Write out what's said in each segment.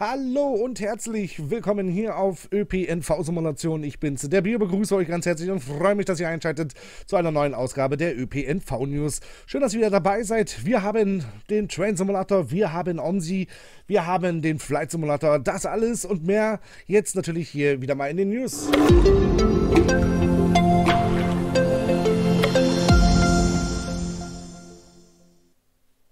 Hallo und herzlich willkommen hier auf ÖPNV-Simulation. Ich bin's, der Bier, begrüße euch ganz herzlich und freue mich, dass ihr einschaltet zu einer neuen Ausgabe der ÖPNV-News. Schön, dass ihr wieder dabei seid. Wir haben den Train Simulator, wir haben OMSI, wir haben den Flight Simulator, das alles und mehr jetzt natürlich hier wieder mal in den News. Musik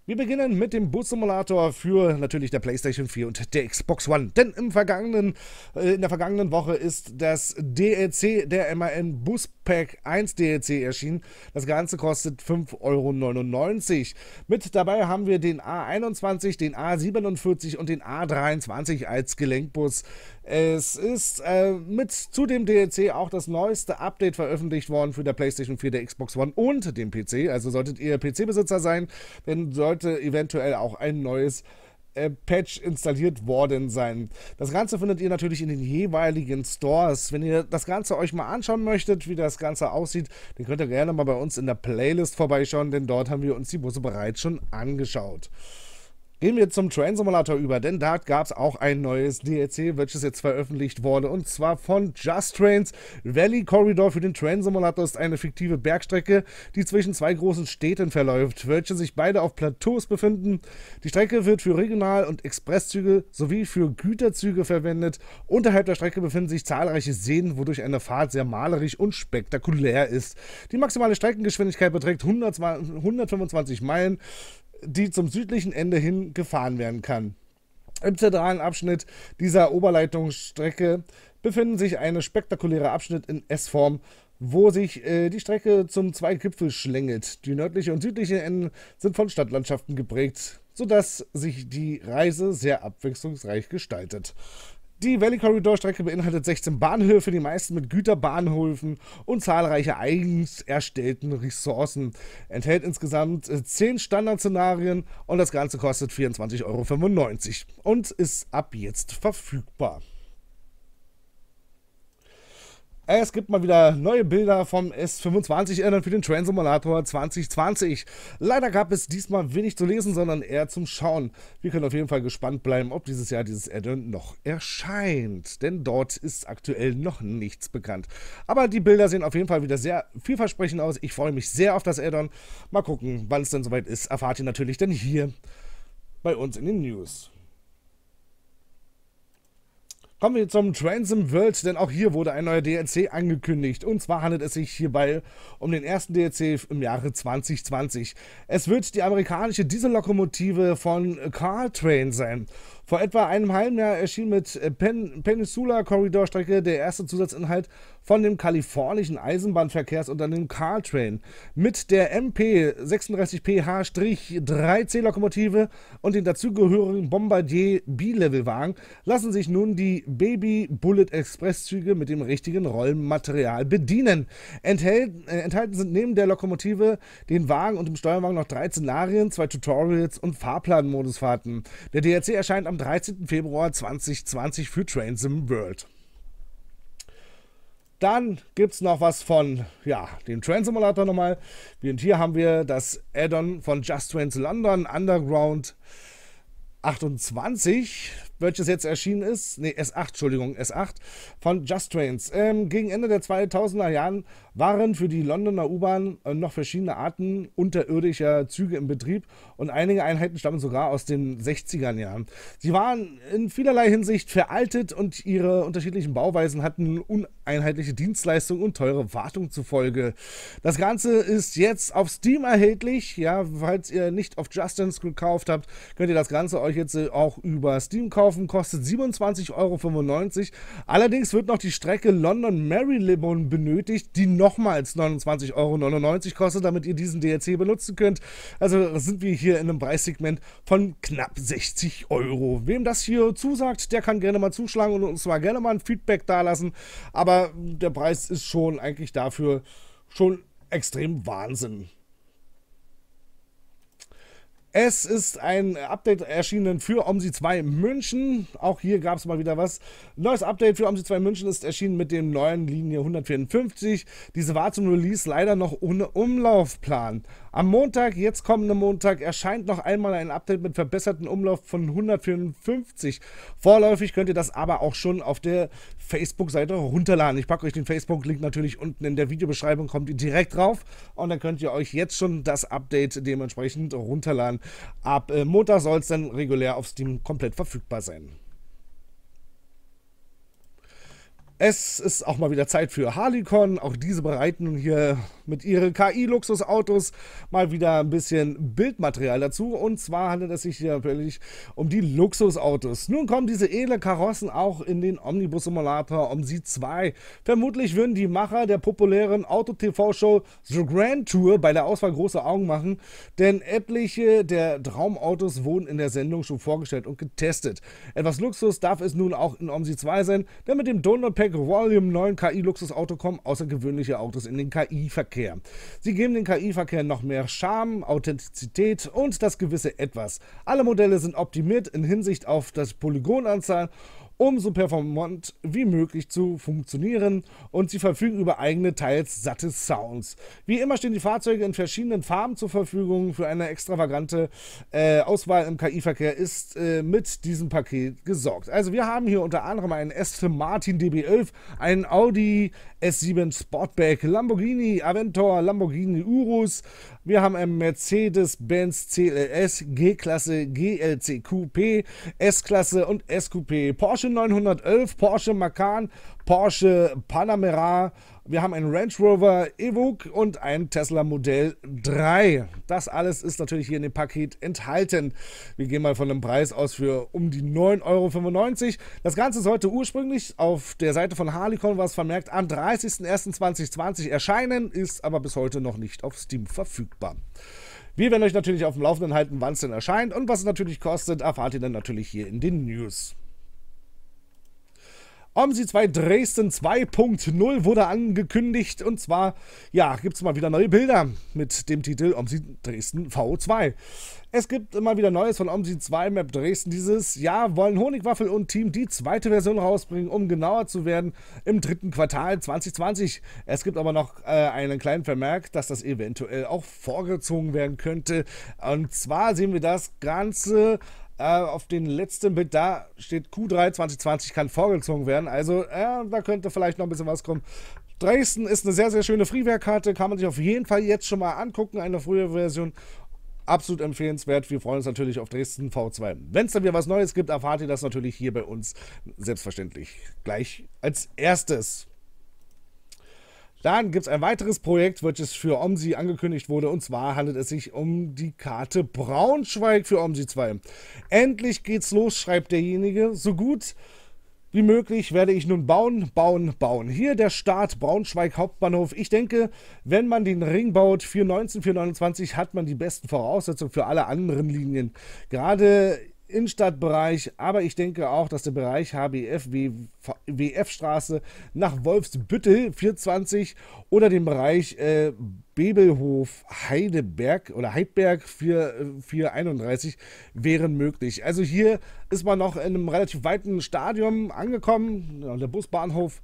Wir beginnen mit dem Boot Simulator für natürlich der PlayStation 4 und der Xbox One. Denn im vergangenen, äh, in der vergangenen Woche ist das DLC der MAN Boost Pack 1 DLC erschienen. Das Ganze kostet 5,99 Euro. Mit dabei haben wir den A21, den A47 und den A23 als Gelenkbus es ist äh, mit zu dem DLC auch das neueste Update veröffentlicht worden für der PlayStation 4, der Xbox One und den PC. Also solltet ihr PC-Besitzer sein, dann sollte eventuell auch ein neues äh, Patch installiert worden sein. Das Ganze findet ihr natürlich in den jeweiligen Stores. Wenn ihr das Ganze euch mal anschauen möchtet, wie das Ganze aussieht, dann könnt ihr gerne mal bei uns in der Playlist vorbeischauen, denn dort haben wir uns die Busse bereits schon angeschaut. Gehen wir zum Train Simulator über, denn da gab es auch ein neues DLC, welches jetzt veröffentlicht wurde, und zwar von Just Trains. Valley Corridor für den Train Simulator ist eine fiktive Bergstrecke, die zwischen zwei großen Städten verläuft, welche sich beide auf Plateaus befinden. Die Strecke wird für Regional- und Expresszüge sowie für Güterzüge verwendet. Unterhalb der Strecke befinden sich zahlreiche Seen, wodurch eine Fahrt sehr malerisch und spektakulär ist. Die maximale Streckengeschwindigkeit beträgt 125 Meilen die zum südlichen Ende hin gefahren werden kann. Im zentralen Abschnitt dieser Oberleitungsstrecke befinden sich eine spektakuläre Abschnitt in S-Form, wo sich äh, die Strecke zum Zweigipfel schlängelt. Die nördliche und südliche Enden sind von Stadtlandschaften geprägt, sodass sich die Reise sehr abwechslungsreich gestaltet. Die Valley Corridor Strecke beinhaltet 16 Bahnhöfe, die meisten mit Güterbahnhöfen und zahlreiche eigens erstellten Ressourcen. Enthält insgesamt 10 äh, Standardszenarien und das Ganze kostet 24,95 Euro und ist ab jetzt verfügbar. Es gibt mal wieder neue Bilder vom S25-Innern für den Train Simulator 2020. Leider gab es diesmal wenig zu lesen, sondern eher zum Schauen. Wir können auf jeden Fall gespannt bleiben, ob dieses Jahr dieses Addon noch erscheint, denn dort ist aktuell noch nichts bekannt. Aber die Bilder sehen auf jeden Fall wieder sehr vielversprechend aus. Ich freue mich sehr auf das Addon. Mal gucken, wann es denn soweit ist, erfahrt ihr natürlich dann hier bei uns in den News. Kommen wir zum Transom World, denn auch hier wurde ein neuer DLC angekündigt. Und zwar handelt es sich hierbei um den ersten DLC im Jahre 2020. Es wird die amerikanische Diesellokomotive von Caltrain sein. Vor etwa einem halben Jahr erschien mit äh, Pen peninsula Strecke der erste Zusatzinhalt von dem kalifornischen Eisenbahnverkehrsunternehmen Caltrain. Mit der MP 36PH-3C-Lokomotive und den dazugehörigen Bombardier B-Level-Wagen lassen sich nun die Baby Bullet Express-Züge mit dem richtigen Rollmaterial bedienen. Enthält, äh, enthalten sind neben der Lokomotive, den Wagen und dem Steuerwagen noch drei Szenarien, zwei Tutorials und Fahrplan-Modusfahrten. Der DLC erscheint am 13. Februar 2020 für Trains World. Dann gibt es noch was von ja, dem Train Simulator nochmal. Und hier haben wir das Add-on von Just Trains London Underground 28 welches jetzt erschienen ist, nee, S8, Entschuldigung, S8 von Just Trains. Ähm, gegen Ende der 2000er Jahren waren für die Londoner U-Bahn äh, noch verschiedene Arten unterirdischer Züge im Betrieb und einige Einheiten stammen sogar aus den 60er Jahren. Sie waren in vielerlei Hinsicht veraltet und ihre unterschiedlichen Bauweisen hatten uneinheitliche Dienstleistungen und teure Wartung zufolge. Das Ganze ist jetzt auf Steam erhältlich. Ja, falls ihr nicht auf Justins gekauft habt, könnt ihr das Ganze euch jetzt äh, auch über Steam kaufen kaufen kostet 27,95 Euro. Allerdings wird noch die Strecke London-Marylebone benötigt, die nochmals 29,99 Euro kostet, damit ihr diesen DLC benutzen könnt. Also sind wir hier in einem Preissegment von knapp 60 Euro. Wem das hier zusagt, der kann gerne mal zuschlagen und uns zwar gerne mal ein Feedback dalassen. Aber der Preis ist schon eigentlich dafür schon extrem Wahnsinn. Es ist ein Update erschienen für OMSI 2 München. Auch hier gab es mal wieder was. Neues Update für OMSI 2 München ist erschienen mit dem neuen Linie 154. Diese war zum Release leider noch ohne Umlaufplan. Am Montag, jetzt kommenden Montag, erscheint noch einmal ein Update mit verbesserten Umlauf von 154. Vorläufig könnt ihr das aber auch schon auf der Facebook-Seite runterladen. Ich packe euch den Facebook-Link natürlich unten in der Videobeschreibung, kommt ihr direkt drauf und dann könnt ihr euch jetzt schon das Update dementsprechend runterladen. Ab äh, Montag soll es dann regulär auf Steam komplett verfügbar sein. Es ist auch mal wieder Zeit für Harlequin. Auch diese bereiten hier mit ihren KI-Luxusautos mal wieder ein bisschen Bildmaterial dazu. Und zwar handelt es sich hier natürlich um die Luxusautos. Nun kommen diese edlen Karossen auch in den Omnibus-Simulator Omsi 2. Vermutlich würden die Macher der populären Auto-TV-Show The Grand Tour bei der Auswahl große Augen machen, denn etliche der Traumautos wurden in der Sendung schon vorgestellt und getestet. Etwas Luxus darf es nun auch in Omsi 2 sein, denn mit dem Donut Pack Volume 9 KI-Luxusauto kommen außergewöhnliche Autos in den KI-Verkehr verkehr Sie geben den KI-Verkehr noch mehr Charme, Authentizität und das gewisse Etwas. Alle Modelle sind optimiert in Hinsicht auf das Polygonanzahl um so performant wie möglich zu funktionieren und sie verfügen über eigene teils satte Sounds. Wie immer stehen die Fahrzeuge in verschiedenen Farben zur Verfügung. Für eine extravagante äh, Auswahl im KI-Verkehr ist äh, mit diesem Paket gesorgt. Also wir haben hier unter anderem einen Aston Martin DB11, einen Audi S7 Sportback, Lamborghini Aventor, Lamborghini Urus, wir haben einen Mercedes-Benz CLS, G-Klasse, GLC Coupé, S-Klasse und S-Coupé, Porsche 911, Porsche Macan, Porsche Panamera, wir haben einen Range Rover Evoque und ein Tesla Modell 3. Das alles ist natürlich hier in dem Paket enthalten. Wir gehen mal von einem Preis aus für um die 9,95 Euro. Das Ganze sollte ursprünglich auf der Seite von Harlequin, was vermerkt, am 30.01.2020 erscheinen, ist aber bis heute noch nicht auf Steam verfügbar. Wir werden euch natürlich auf dem Laufenden halten, wann es denn erscheint und was es natürlich kostet, erfahrt ihr dann natürlich hier in den News. OMSI 2 Dresden 2.0 wurde angekündigt und zwar, ja, gibt es mal wieder neue Bilder mit dem Titel OMSI Dresden V2. Es gibt immer wieder Neues von OMSI 2 Map Dresden. Dieses Jahr wollen Honigwaffel und Team die zweite Version rausbringen, um genauer zu werden im dritten Quartal 2020. Es gibt aber noch äh, einen kleinen Vermerk, dass das eventuell auch vorgezogen werden könnte. Und zwar sehen wir das Ganze äh, auf den letzten Bild da steht Q3 2020 kann vorgezogen werden. Also äh, da könnte vielleicht noch ein bisschen was kommen. Dresden ist eine sehr, sehr schöne Freeware-Karte. Kann man sich auf jeden Fall jetzt schon mal angucken. Eine frühe Version. Absolut empfehlenswert. Wir freuen uns natürlich auf Dresden V2. Wenn es dann wieder was Neues gibt, erfahrt ihr das natürlich hier bei uns selbstverständlich gleich als erstes. Dann gibt es ein weiteres Projekt, welches für OMSI angekündigt wurde. Und zwar handelt es sich um die Karte Braunschweig für OMSI 2. Endlich geht's los, schreibt derjenige. So gut wie möglich werde ich nun bauen, bauen, bauen. Hier der Start Braunschweig Hauptbahnhof. Ich denke, wenn man den Ring baut, 419, 429, hat man die besten Voraussetzungen für alle anderen Linien. Gerade Innenstadtbereich, aber ich denke auch, dass der Bereich HBF, WF-Straße nach Wolfsbüttel 420 oder den Bereich äh, Bebelhof Heideberg oder Heidberg 4, 431 wären möglich. Also hier ist man noch in einem relativ weiten Stadium angekommen, der Busbahnhof.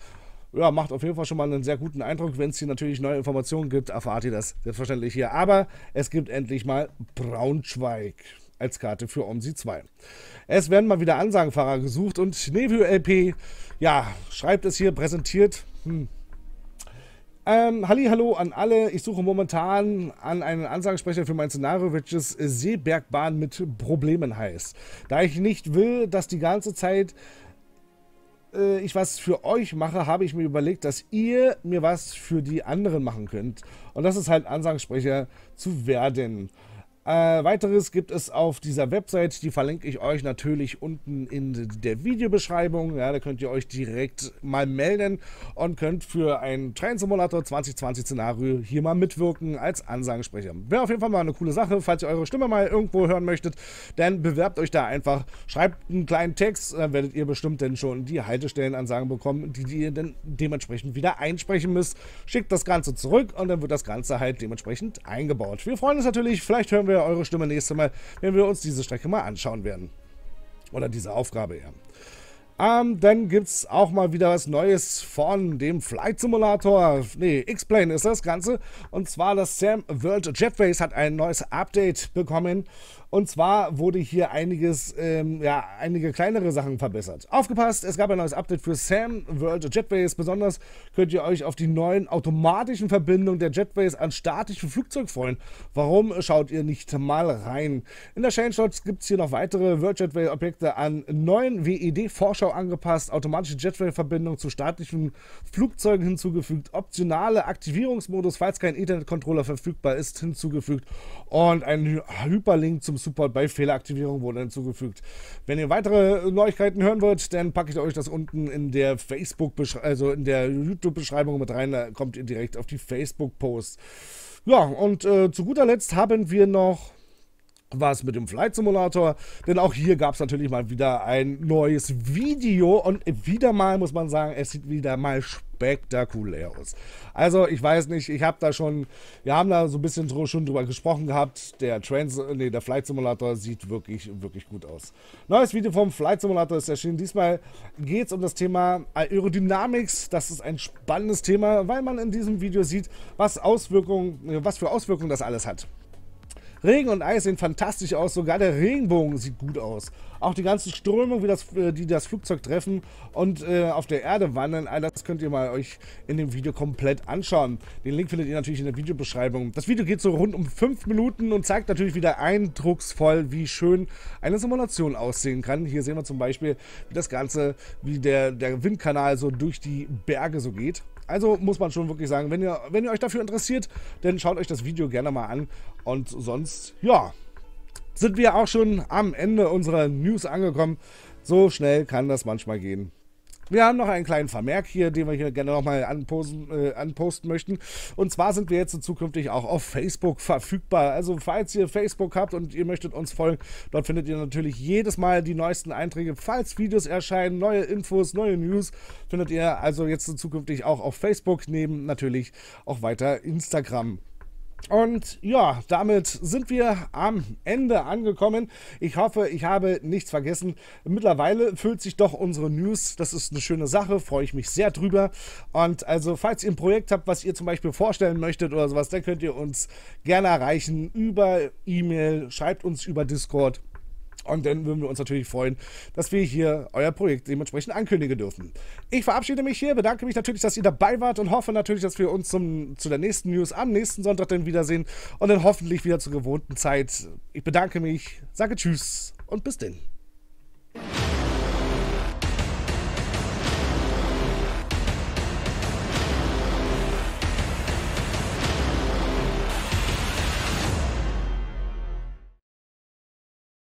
Ja, macht auf jeden Fall schon mal einen sehr guten Eindruck. Wenn es hier natürlich neue Informationen gibt, erfahrt ihr das selbstverständlich hier. Aber es gibt endlich mal Braunschweig als Karte für OMSI 2. Es werden mal wieder Ansagenfahrer gesucht und Nevio LP, ja, schreibt es hier, präsentiert. Hm. Ähm, Halli, hallo an alle. Ich suche momentan an einen Ansagensprecher für mein Szenario, welches Seebergbahn mit Problemen heißt. Da ich nicht will, dass die ganze Zeit äh, ich was für euch mache, habe ich mir überlegt, dass ihr mir was für die anderen machen könnt. Und das ist halt Ansagensprecher zu werden. Äh, weiteres gibt es auf dieser Website, die verlinke ich euch natürlich unten in der Videobeschreibung. Ja, da könnt ihr euch direkt mal melden und könnt für ein Train Simulator 2020 Szenario hier mal mitwirken als Ansagensprecher. Wäre auf jeden Fall mal eine coole Sache, falls ihr eure Stimme mal irgendwo hören möchtet, dann bewerbt euch da einfach, schreibt einen kleinen Text, dann werdet ihr bestimmt dann schon die Haltestellenansagen bekommen, die, die ihr dann dementsprechend wieder einsprechen müsst. Schickt das Ganze zurück und dann wird das Ganze halt dementsprechend eingebaut. Wir freuen uns natürlich, vielleicht hören wir wir eure Stimme nächstes Mal, wenn wir uns diese Strecke mal anschauen werden. Oder diese Aufgabe eher. Ähm, dann gibt es auch mal wieder was Neues von dem Flight Simulator. Nee, X-Plane ist das Ganze. Und zwar das Sam World Jetways hat ein neues Update bekommen. Und zwar wurde hier einiges, ähm, ja, einige kleinere Sachen verbessert. Aufgepasst, es gab ein neues Update für Sam World Jetways. Besonders könnt ihr euch auf die neuen automatischen Verbindungen der Jetways an statische Flugzeug freuen. Warum schaut ihr nicht mal rein? In der Change.logs gibt es hier noch weitere World Jetway Objekte an neuen WED-Vorschau angepasst, automatische Jetway-Verbindung zu statischen Flugzeugen hinzugefügt, optionale Aktivierungsmodus, falls kein Ethernet-Controller verfügbar ist, hinzugefügt und ein Hyperlink zum Support bei Fehleraktivierung wurde hinzugefügt. Wenn ihr weitere Neuigkeiten hören wollt, dann packe ich euch das unten in der Facebook, also in der YouTube-Beschreibung mit rein. Da kommt ihr direkt auf die Facebook-Posts. Ja, und äh, zu guter Letzt haben wir noch was mit dem Flight Simulator, denn auch hier gab es natürlich mal wieder ein neues Video und wieder mal muss man sagen, es sieht wieder mal spektakulär aus. Also ich weiß nicht, ich habe da schon, wir haben da so ein bisschen schon drüber gesprochen gehabt, der, Trans, nee, der Flight Simulator sieht wirklich, wirklich gut aus. Neues Video vom Flight Simulator ist erschienen, diesmal geht es um das Thema Aerodynamics, das ist ein spannendes Thema, weil man in diesem Video sieht, was, Auswirkungen, was für Auswirkungen das alles hat. Regen und Eis sehen fantastisch aus, sogar der Regenbogen sieht gut aus. Auch die ganzen Strömungen, das, äh, die das Flugzeug treffen und äh, auf der Erde wandeln, all das könnt ihr mal euch in dem Video komplett anschauen. Den Link findet ihr natürlich in der Videobeschreibung. Das Video geht so rund um 5 Minuten und zeigt natürlich wieder eindrucksvoll, wie schön eine Simulation aussehen kann. Hier sehen wir zum Beispiel, wie das Ganze, wie der, der Windkanal so durch die Berge so geht. Also muss man schon wirklich sagen, wenn ihr, wenn ihr euch dafür interessiert, dann schaut euch das Video gerne mal an. Und sonst, ja, sind wir auch schon am Ende unserer News angekommen. So schnell kann das manchmal gehen. Wir haben noch einen kleinen Vermerk hier, den wir hier gerne nochmal anposten, äh, anposten möchten. Und zwar sind wir jetzt zukünftig auch auf Facebook verfügbar. Also falls ihr Facebook habt und ihr möchtet uns folgen, dort findet ihr natürlich jedes Mal die neuesten Einträge. Falls Videos erscheinen, neue Infos, neue News, findet ihr also jetzt zukünftig auch auf Facebook, neben natürlich auch weiter Instagram. Und ja, damit sind wir am Ende angekommen. Ich hoffe, ich habe nichts vergessen. Mittlerweile füllt sich doch unsere News. Das ist eine schöne Sache, freue ich mich sehr drüber. Und also, falls ihr ein Projekt habt, was ihr zum Beispiel vorstellen möchtet oder sowas, dann könnt ihr uns gerne erreichen über E-Mail, schreibt uns über Discord. Und dann würden wir uns natürlich freuen, dass wir hier euer Projekt dementsprechend ankündigen dürfen. Ich verabschiede mich hier, bedanke mich natürlich, dass ihr dabei wart und hoffe natürlich, dass wir uns zum, zu der nächsten News am nächsten Sonntag dann wiedersehen und dann hoffentlich wieder zur gewohnten Zeit. Ich bedanke mich, sage Tschüss und bis denn.